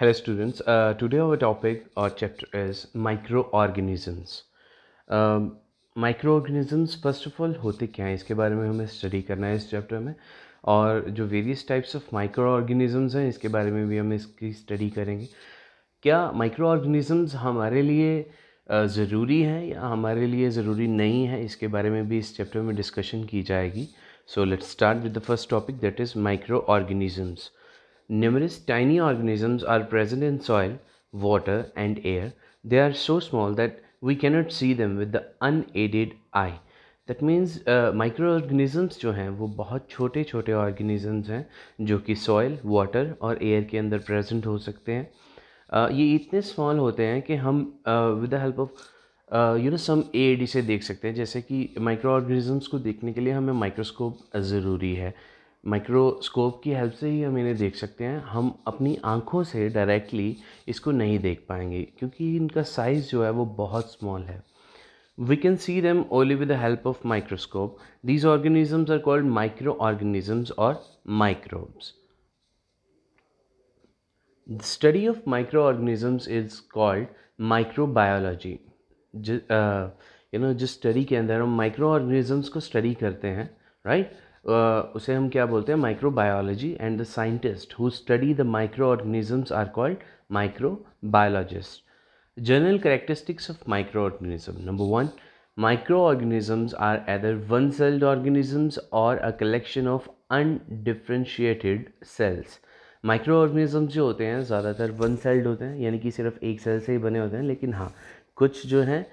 Hello students students, uh, topic और chapter is microorganisms microorganisms first of all होते क्या हैं इसके बारे में हमें स्टडी करना है इस चैप्टर में और जो various types of microorganisms हैं इसके बारे में भी हम इसकी स्टडी करेंगे क्या माइक्रो ऑर्गेनिजम्स हमारे लिए uh, ज़रूरी हैं या हमारे लिए ज़रूरी नहीं है इसके बारे में भी इस चैप्टर में डिस्कशन की जाएगी so let's start with the first topic that is microorganisms Numerous tiny organisms are present in soil, water and air. They are so small that we cannot see them with the unaided eye. That means uh, microorganisms जो हैं वो बहुत छोटे छोटे organisms हैं जो कि soil, water और air के अंदर present हो सकते हैं uh, ये इतने स्मॉल होते हैं कि हम with the help of you know some a से देख सकते हैं जैसे कि माइक्रो ऑर्गेनिज़म्स को देखने के लिए हमें माइक्रोस्कोप ज़रूरी है माइक्रोस्कोप की हेल्प से ही हम इन्हें देख सकते हैं हम अपनी आँखों से डायरेक्टली इसको नहीं देख पाएंगे क्योंकि इनका साइज़ जो है वो बहुत स्मॉल है we can see them only with the help of microscope these organisms are called microorganisms और microbes the study of microorganisms is called microbiology you know जिस स्टडी के अंदर हम माइक्रो ऑर्गेनिजम्स को study करते हैं right right? उसे हम क्या बोलते हैं microbiology and the scientist who study the microorganisms are called microbiologist general characteristics of microorganism number one microorganisms are either one celled organisms or a collection of undifferentiated cells microorganisms जो होते हैं ज़्यादातर one sailed होते हैं यानी कि सिर्फ एक सेल से ही बने होते हैं लेकिन हाँ कुछ जो हैं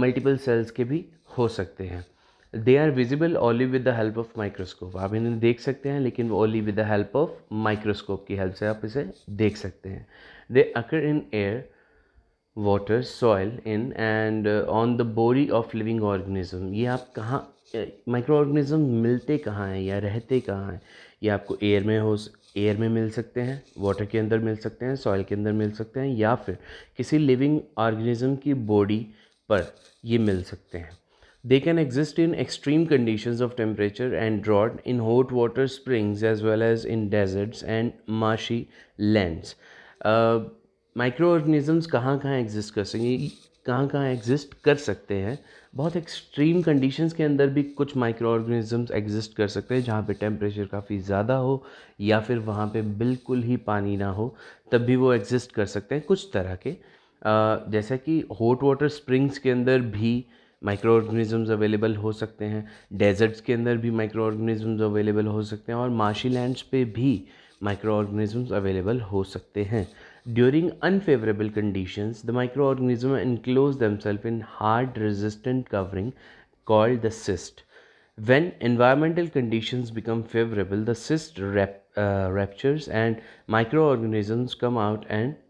मल्टीपल सेल्स के भी हो सकते हैं they are visible only with the help of microscope आप इन्हें देख सकते हैं लेकिन वो only with the help of microscope की हेल्प से आप इसे देख सकते हैं they occur in air water soil in and on the body of living organism ये आप कहाँ माइक्रो ऑर्गेनिज्म मिलते कहाँ हैं या रहते कहाँ हैं ये आपको एयर में हो एयर में मिल सकते हैं वाटर के अंदर मिल सकते हैं सॉइल के अंदर मिल सकते हैं या फिर किसी लिविंग ऑर्गेनिज्म की बॉडी पर ये मिल सकते हैं They can exist in extreme conditions of temperature and drought in hot water springs as well as in deserts and marshy lands. Micro uh, organisms कहाँ कहाँ एग्जिस्ट कर सकेंगे कहाँ कहाँ एग्जिस्ट कर सकते हैं बहुत एक्सट्रीम कंडीशंस के अंदर भी कुछ माइक्रो ऑर्गेनिज़म्स एग्जिस्ट कर सकते हैं जहाँ पे टेम्परेचर काफ़ी ज़्यादा हो या फिर वहाँ पे बिल्कुल ही पानी ना हो तब भी वो एग्जिस्ट कर सकते हैं कुछ तरह के जैसा कि हॉट वाटर स्प्रिंग्स के अंदर भी माइक्रो ऑर्गेनिज़म्स अवेलेबल हो सकते हैं डेजर्ट्स के अंदर भी माइक्रो ऑर्गेनिज़म्स अवेलेबल हो सकते हैं और मार्शी लैंड्स पे भी माइक्रो ऑर्गेनिज़म्स अवेलेबल हो सकते हैं during unfavourable conditions the microorganism enclose themselves in hard resistant covering called the cyst when environmental condition become favourable the cyst rap, uh, ruptures and microorganisms come out and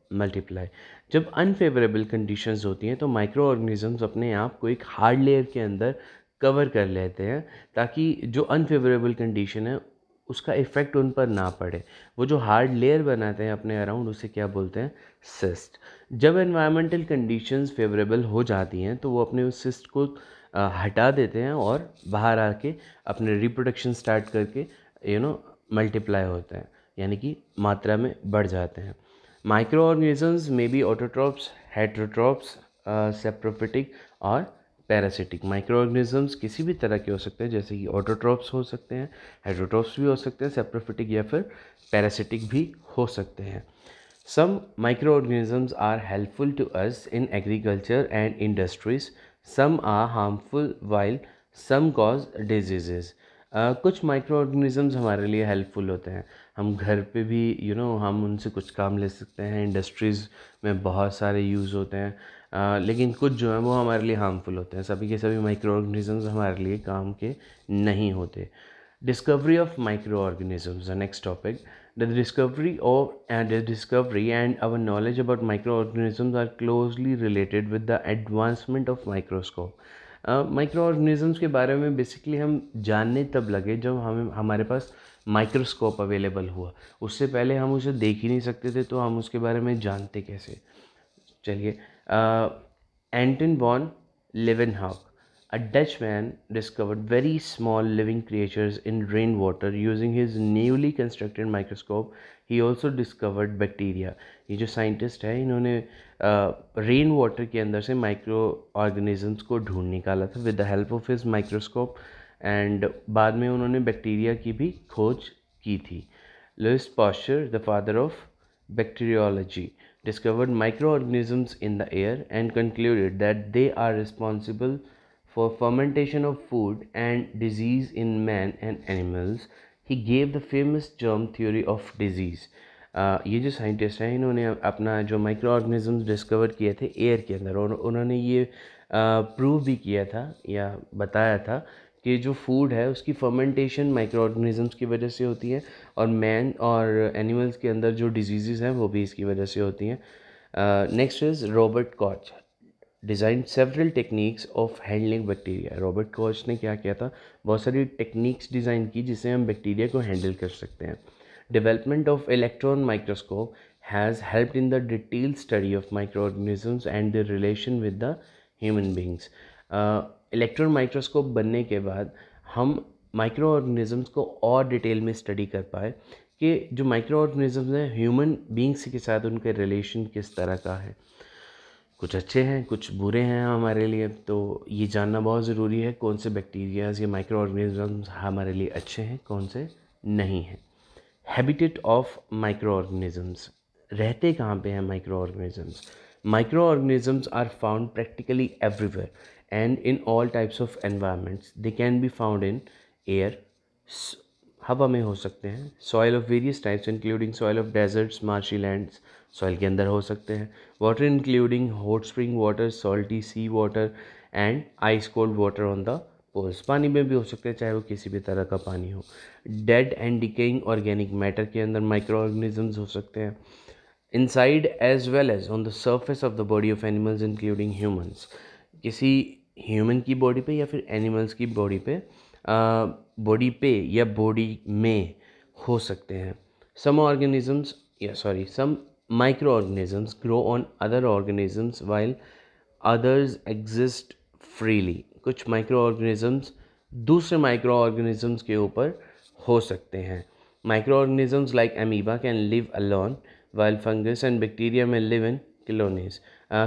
जब unfavourable conditions होती हैं तो micro organisms अपने आप को एक hard layer के अंदर कवर कर लेते हैं ताकि जो अनफेवरेबल कंडीशन है उसका इफ़ेक्ट उन पर ना पड़े वो जो हार्ड लेयर बनाते हैं अपने अराउंड उसे क्या बोलते हैं सिस्ट जब इन्वायरमेंटल कंडीशंस फेवरेबल हो जाती हैं तो वो अपने उस सिस्ट को हटा देते हैं और बाहर आके अपने रिप्रोडक्शन स्टार्ट करके यू नो मल्टीप्लाई होते हैं यानी कि मात्रा में बढ़ जाते हैं microorganisms may be autotrophs uh, saprophytic और पैरासिटिक ऑर्गेनिजम्स किसी भी तरह के हो सकते हैं जैसे कि ऑटोट्रॉप्स हो सकते हैं हाइड्रोट्रॉप्स भी हो सकते हैं सेप्रोफिटिक या फिर पैरासिटिक भी हो सकते हैं some microorganisms are helpful to us in agriculture and industries some are harmful while some cause diseases कुछ माइक्रो ऑर्गेनिजम्स हमारे लिए हेल्पफुल होते हैं हम घर पे भी यू you नो know, हम उनसे कुछ काम ले सकते हैं इंडस्ट्रीज़ में बहुत सारे यूज़ होते हैं आ, लेकिन कुछ जो हैं वो हमारे लिए हार्मफुल होते हैं सभी के सभी माइक्रो ऑर्गेनिजम्स हमारे लिए काम के नहीं होते discovery of microorganisms next topic the discovery of and discovery and our knowledge about microorganisms are closely related with the advancement of microscope microorganisms के बारे में बेसिकली हम जानने तब लगे जब हम हमारे पास माइक्रोस्कोप अवेलेबल हुआ उससे पहले हम उसे देख ही नहीं सकते थे तो हम उसके बारे में जानते कैसे चलिए एंटन बॉन लेवन हाउक a Dutchman discovered very small living creatures in rainwater using his newly constructed microscope. He also discovered bacteria. ये जो scientist है इन्होंने rainwater वाटर के अंदर से microorganisms को ढूंढ निकाला था with the help of his microscope. And बाद में उन्होंने bacteria की भी खोज की थी Louis Pasteur, the father of bacteriology discovered microorganisms in the air and concluded that they are responsible for fermentation of food and disease in man and animals he gave the famous germ theory of disease Uh, ये जो scientist हैं इन्होंने अपना जो micro organisms discover किए थे air के अंदर और उन्होंने ये प्रूव uh, भी किया था या बताया था कि जो फूड है उसकी फर्मेंटेशन माइक्रो ऑर्गेनिजम्स की वजह से होती है और मैन और एनिमल्स के अंदर जो डिजीज़ हैं वो भी इसकी वजह से होती हैं next is Robert Koch designed several techniques of handling bacteria Robert Koch ने क्या किया था बहुत सारी टेक्निक्स डिज़ाइन की जिससे हम बैक्टीरिया को हैंडल कर सकते हैं development of electron microscope has help in the detail study of microorganisms and the relation with the human beings electron microscope बनने के बाद हम माइक्रो ऑर्गेनिजम्स को और डिटेल में स्टडी कर पाए कि जो माइक्रो ऑर्गेनिजम्स हैं ह्यूमन बींग्स के साथ उनका रिलेशन किस तरह का है कुछ अच्छे हैं कुछ बुरे हैं हमारे लिए तो ये जानना बहुत ज़रूरी है कौन से बैक्टीरियाज़ या माइक्रो ऑर्गेनिज़म्स हमारे लिए अच्छे हैं कौन से नहीं हैं हैबिटेट ऑफ माइक्रो ऑर्गेनिज़म्स रहते कहाँ पे हैं microorganisms microorganisms are found practically everywhere and in all types of environments they can be found in air हवा में हो सकते हैं soil of various types including soil of deserts marshy lands soil के अंदर हो सकते हैं water including hot spring water salty sea water and ice cold water on the poles पानी में भी हो सकते हैं चाहे वो किसी भी तरह का पानी हो dead and decaying organic matter के अंदर माइक्रो ऑर्गेनिजम्स हो सकते हैं inside as well as on the surface of the body of animals including humans किसी ह्यूमन की बॉडी पे या फिर एनिमल्स की बॉडी पे बॉडी पे या बॉडी में हो सकते हैं सम ऑर्गेनिजम्स या sorry some microorganisms grow on other organisms while others exist freely कुछ माइक्रो ऑर्गेनिज़म्स दूसरे माइक्रो ऑर्गेनिज़म्स के ऊपर हो सकते हैं microorganisms like amoeba can live alone while fungus and bacteria में लिव इन कलोनीज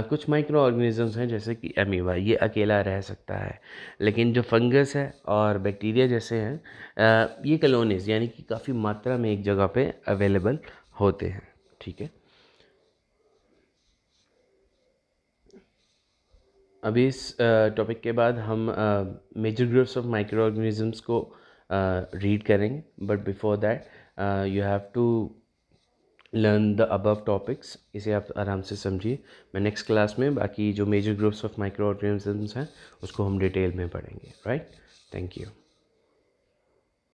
कुछ माइक्रो ऑर्गेनिज़म्स हैं जैसे कि अमीबा ये अकेला रह सकता है लेकिन जो फंगस है और बैक्टीरिया जैसे हैं uh, ये कलोनीज यानी कि काफ़ी मात्रा में एक जगह पर अवेलेबल होते हैं ठीक है अभी इस टॉपिक के बाद हम major groups of microorganisms को रीड करेंगे but before that you have to learn the above topics इसे आप आराम से समझिए मैं नेक्स्ट क्लास में बाकी जो major groups of microorganisms हैं उसको हम डिटेल में पढ़ेंगे राइट थैंक यू